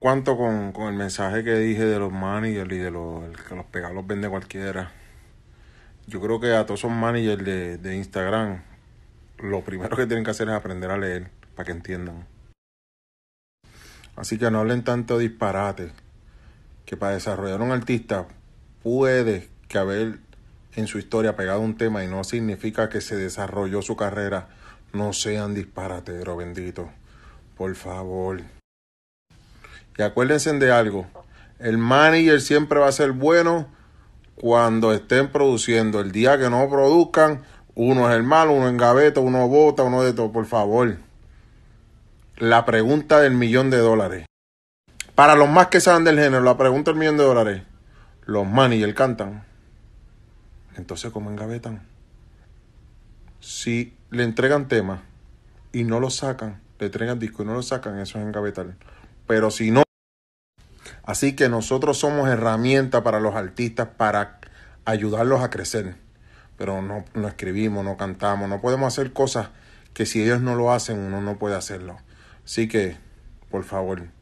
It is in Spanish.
Cuanto con, con, el mensaje que dije de los managers y de los que los pegados vende cualquiera. Yo creo que a todos esos managers de, de Instagram, lo primero que tienen que hacer es aprender a leer para que entiendan. Así que no hablen tanto disparate. Que para desarrollar un artista puede que haber en su historia pegado un tema y no significa que se desarrolló su carrera. No sean disparateros, bendito. Por favor. Y acuérdense de algo, el manager siempre va a ser bueno cuando estén produciendo. El día que no produzcan, uno es el malo, uno engaveta, uno vota, uno de todo. Por favor, la pregunta del millón de dólares. Para los más que saben del género, la pregunta del millón de dólares. Los managers cantan. Entonces, ¿cómo engavetan? Si le entregan temas y no lo sacan, le entregan disco y no lo sacan, eso es engavetar. Pero si no... Así que nosotros somos herramienta para los artistas para ayudarlos a crecer. Pero no, no escribimos, no cantamos, no podemos hacer cosas que si ellos no lo hacen, uno no puede hacerlo. Así que, por favor,